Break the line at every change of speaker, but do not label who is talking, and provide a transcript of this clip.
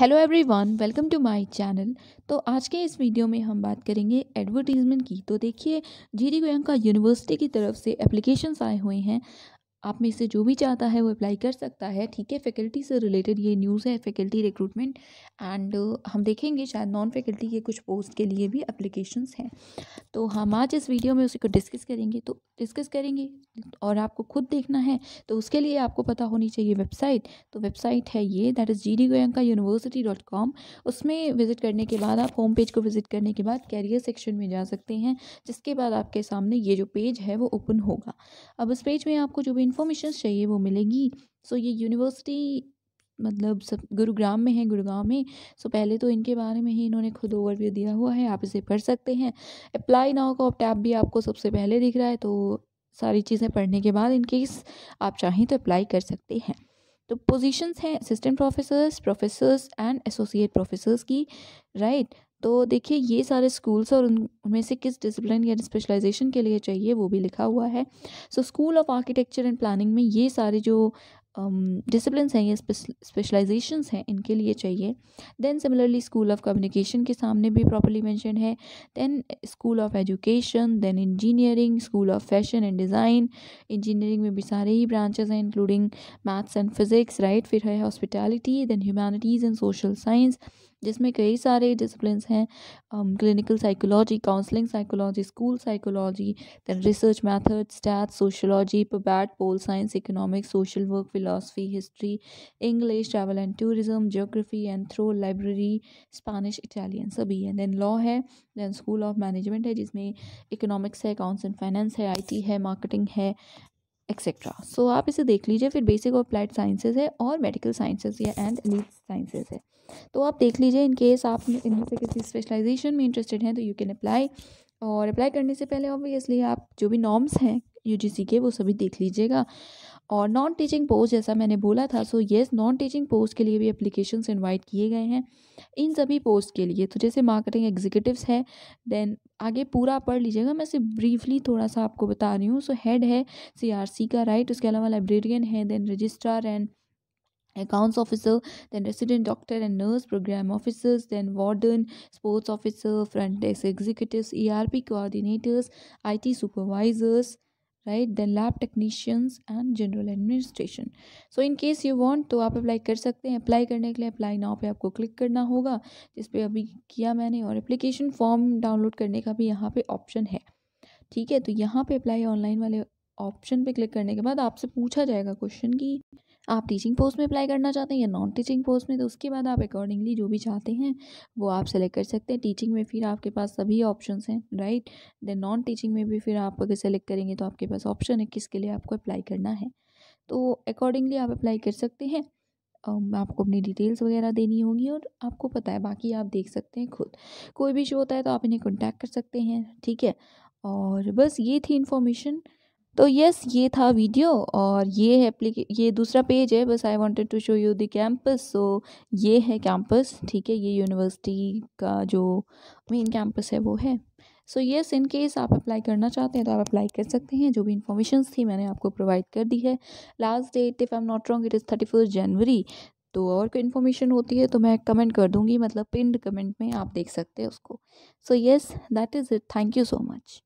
Hello everyone welcome to my channel तो आज के इस वीडियो में हम बात करेंगे एडवर्टीज़मेंट की तो देखिए जी डी गोयंका यूनिवर्सिटी की तरफ से एप्लीकेशंस आए हुए हैं आप में से जो भी चाहता है वो अप्लाई कर सकता है ठीक है फैकल्टी से रिलेटेड ये न्यूज़ है फैकल्टी रिक्रूटमेंट एंड हम देखेंगे शायद नॉन फैकल्टी के कुछ पोस्ट के लिए भी अप्लीकेशंस हैं तो हम आज इस वीडियो में उसी को डिस्कस करेंगे तो डिस्कस करेंगे और आपको खुद देखना है तो उसके लिए आपको पता होनी चाहिए वेबसाइट तो वेबसाइट है ये that is G D Goenka university dot com उसमें विज़िट करने के बाद आप होम पेज को विज़िट करने के बाद कैरियर सेक्शन में जा सकते हैं जिसके बाद आपके सामने ये जो पेज है वो ओपन होगा अब इस पेज में आपको जो भी इन्फॉर्मेशन चाहिए वो मिलेगी सो ये यूनिवर्सिटी मतलब सब गुरुग्राम में है गुड़गांव में सो पहले तो इनके बारे में ही इन्होंने खुद ओवरव्यू दिया हुआ है आप इसे पढ़ सकते हैं अप्लाई नाउ का टैब भी आपको सबसे पहले दिख रहा है तो सारी चीज़ें पढ़ने के बाद इनकेस आप चाहें तो अप्लाई कर सकते हैं तो पोजीशंस हैं assistant professors professors and associate professors की राइट right? तो देखिए ये सारे स्कूल्स और उनमें से किस डिसिप्लिन या स्पेशलाइजेशन के लिए चाहिए वो भी लिखा हुआ है so school of architecture and planning में ये सारे जो डिसिप्लिन um, हैं या स्पेशलाइजेशन हैं इनके लिए चाहिए then similarly school of communication के सामने भी प्रॉपरली मैंशन है then school of education then engineering school of fashion and design engineering में भी सारे ही ब्रांचेज हैं including maths and physics right फिर है hospitality then humanities and social science जिसमें कई सारे डिसप्लिन हैं clinical psychology counselling psychology school psychology then research method stat sociology पबैट pol science economics social work philosophy history English travel and tourism geography and throw library Spanish Italian सभी है then law है then school of management है जिसमें economics है accounts and finance है आई है marketing है एक्सेट्रा सो आप इसे देख लीजिए फिर बेसिक और अप्लाइड साइंसेज है और मेडिकल साइंसेज या एंड लीड साइंसेज है तो आप देख लीजिए इन केस आप इनमें से किसी स्पेशलाइजेशन में इंटरेस्टेड हैं तो यू कैन अप्लाई और अप्लाई करने से पहले ऑब्वियसली आप जो भी नॉर्म्स हैं यू के वो सभी देख लीजिएगा और नॉन टीचिंग पोस्ट जैसा मैंने बोला था so yes non teaching post के लिए भी अप्लीकेशन इन्वाइट किए गए हैं इन सभी पोस्ट के लिए तो जैसे मार्केटिंग एग्जीक्यूटिवस है देन आगे पूरा पढ़ लीजिएगा मैं सिर्फ ब्रीफली थोड़ा सा आपको बता रही हूँ सो हेड है सीआरसी का राइट उसके अलावा लाइब्रेरियन है then registrar and accounts officer then resident doctor and nurse program officers then warden sports officer front desk executive E R P coordinators I T supervisors right then lab technicians and general administration so in case you want तो आप apply कर सकते हैं apply करने के लिए apply now पे आपको क्लिक करना होगा जिस पर अभी किया मैंने और एप्लीकेशन फॉर्म डाउनलोड करने का भी यहाँ पे ऑप्शन है ठीक है तो यहाँ पे अप्लाई ऑनलाइन वाले ऑप्शन पे क्लिक करने के बाद आपसे पूछा जाएगा क्वेश्चन कि आप टीचिंग पोस्ट में अप्लाई करना चाहते हैं या नॉन टीचिंग पोस्ट में तो उसके बाद आप अकॉर्डिंगली जो भी चाहते हैं वो आप सेलेक्ट कर सकते हैं टीचिंग में फिर आपके पास सभी ऑप्शन हैं राइट देन नॉन टीचिंग में भी फिर आप अगर सेलेक्ट करेंगे तो आपके पास ऑप्शन है किसके लिए आपको अप्लाई करना है तो अकॉर्डिंगली आप अप्लाई कर सकते हैं आपको अपनी डिटेल्स वगैरह देनी होगी और आपको पता है बाकी आप देख सकते हैं खुद कोई भी शो होता है तो आप इन्हें कॉन्टैक्ट कर सकते हैं ठीक है और बस ये थी इन्फॉर्मेशन तो यस ये था वीडियो और ये है ये दूसरा पेज है बस I wanted to show you the campus so ये है कैंपस ठीक है ये यूनिवर्सिटी का जो मेन कैंपस है वो है सो येस इन केस आप अप्लाई करना चाहते हैं तो आप अप्लाई कर सकते हैं जो भी इन्फॉर्मेशन थी मैंने आपको प्रोवाइड कर दी है last date if I am not wrong it is thirty first January तो और कोई इन्फॉर्मेशन होती है तो मैं कमेंट कर दूंगी मतलब पिंड कमेंट में आप देख सकते हैं उसको so yes that is it thank you so much